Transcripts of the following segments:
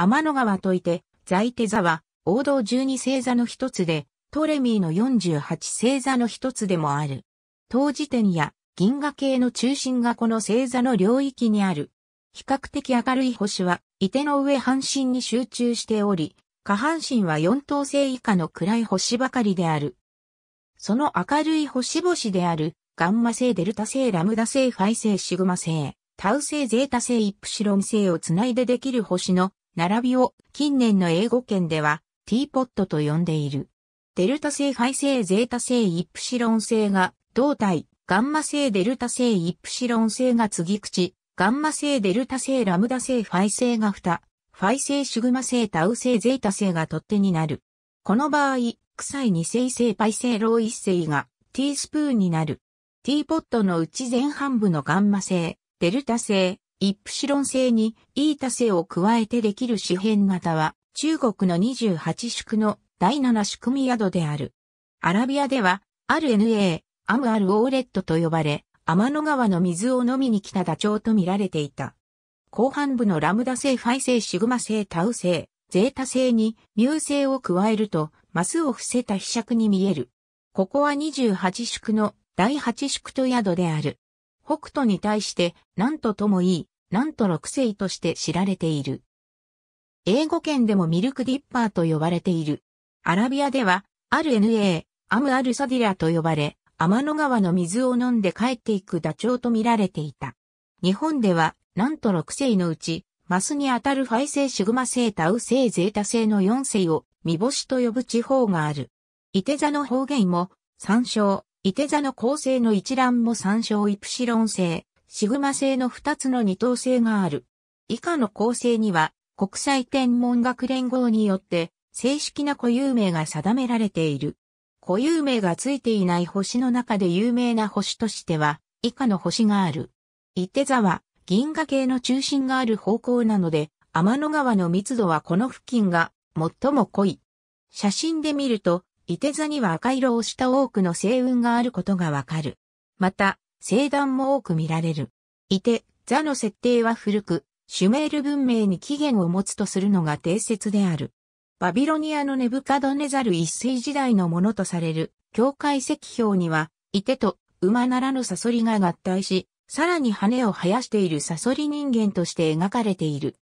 天の川といて、在手座は、王道十二星座の一つで、トレミーの48星座の一つでもある。当時点や銀河系の中心がこの星座の領域にある。比較的明るい星は、伊手の上半身に集中しており、下半身は四等星以下の暗い星ばかりである。その明るい星々である、ガンマ星、デルタ星、ラムダ星、ファイ星、シグマ星、タウ星、ゼータ星、イプシロン星をつないでできる星の並びを近年の英語圏ではティーポットと呼んでいる。デルタ性肺性ゼータ性イプシロン性が胴体、ガンマ性デルタ性イプシロン性が継ぎ口、ガンマ性デルタ性ラムダ性ファイ性が蓋、ファイ性シグマ性タウ性ゼータ性が取っ手になる。この場合、臭い二性性パイ性ロー一性がティースプーンになる。ティーポットのうち前半部のガンマ性、デルタ性、イプシロン製にイータ製を加えてできる四辺型は中国の28宿の第7宿組宿である。アラビアでは RNA、アムアルオーレットと呼ばれ、天の川の水を飲みに来たダチョウと見られていた。後半部のラムダ製ファイ製シグマ製タウ製、ゼータ製にミュウ製を加えると、マスを伏せた秘釈に見える。ここは28宿の第8宿と宿である。北斗に対して何とともいいなんと6世として知られている。英語圏でもミルクディッパーと呼ばれている。アラビアでは、ある。NA、アムアルサディラと呼ばれ、天の川の水を飲んで帰っていくダチョウと見られていた。日本では、なんと6世のうち、マスにあたるファイ星シグマ星タウ星ゼータ星の4世を、見星と呼ぶ地方がある。イテザの方言も、参照、イテザの構成の一覧も参照イプシロン星、シグマ製の2つの二等星がある。以下の構成には、国際天文学連合によって、正式な固有名が定められている。固有名がついていない星の中で有名な星としては、以下の星がある。伊手座は、銀河系の中心がある方向なので、天の川の密度はこの付近が最も濃い。写真で見ると、伊手座には赤色をした多くの星雲があることがわかる。また、星団も多く見られる。いて、座の設定は古く、シュメール文明に起源を持つとするのが定説である。バビロニアのネブカドネザル一世時代のものとされる、境界石表には、いてと馬ならぬサソリが合体し、さらに羽を生やしているサソリ人間として描かれている。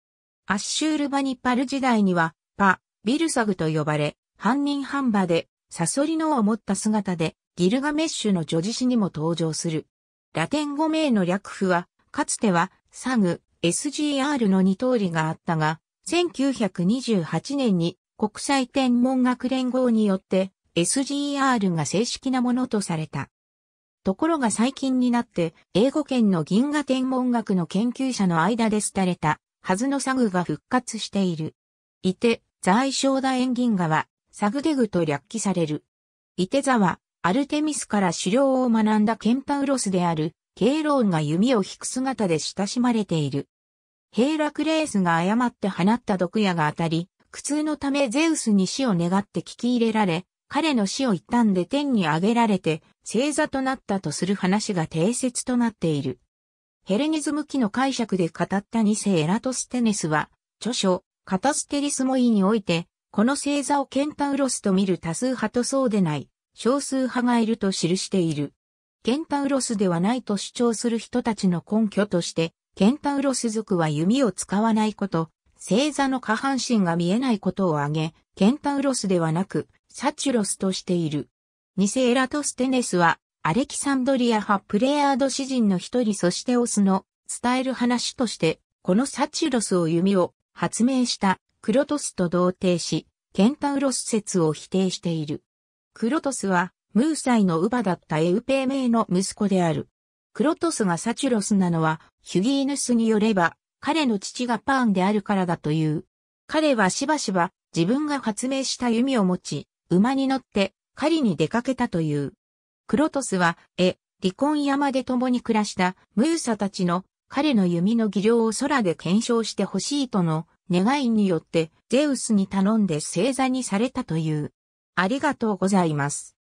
アッシュールバニパル時代には、パ、ビルサグと呼ばれ、半人半馬で、サソリのを持った姿で、ギルガメッシュの女子詩にも登場する。ラテン語名の略譜は、かつては、サグ、SGR の二通りがあったが、1928年に国際天文学連合によって SGR が正式なものとされた。ところが最近になって英語圏の銀河天文学の研究者の間で廃れたはずのサグが復活している。いて、在小大円銀河はサグデグと略記される。いて座はアルテミスから狩猟を学んだケンタウロスである、ケイローンが弓を引く姿で親しまれている。ヘイラクレースが誤って放った毒矢が当たり、苦痛のためゼウスに死を願って聞き入れられ、彼の死を一旦で天に上げられて、星座となったとする話が定説となっている。ヘレニズム期の解釈で語った二世エラトステネスは、著書、カタステリスモイにおいて、この星座をケンタウロスと見る多数派とそうでない、少数派がいると記している。ケンタウロスではないと主張する人たちの根拠として、ケンタウロス族は弓を使わないこと、星座の下半身が見えないことを挙げ、ケンタウロスではなく、サチュロスとしている。ニセエラトステネスは、アレキサンドリア派プレイヤード詩人の一人そしてオスの伝える話として、このサチュロスを弓を発明したクロトスと同定し、ケンタウロス説を否定している。クロトスは、ムーサイの乳母だったエウペーメイの息子である。クロトスがサチュロスなのは、ヒュギーヌスによれば、彼の父がパーンであるからだという。彼はしばしば自分が発明した弓を持ち、馬に乗って狩りに出かけたという。クロトスは、え、離婚山で共に暮らしたムーサたちの彼の弓の技量を空で検証してほしいとの願いによってゼウスに頼んで正座にされたという。ありがとうございます。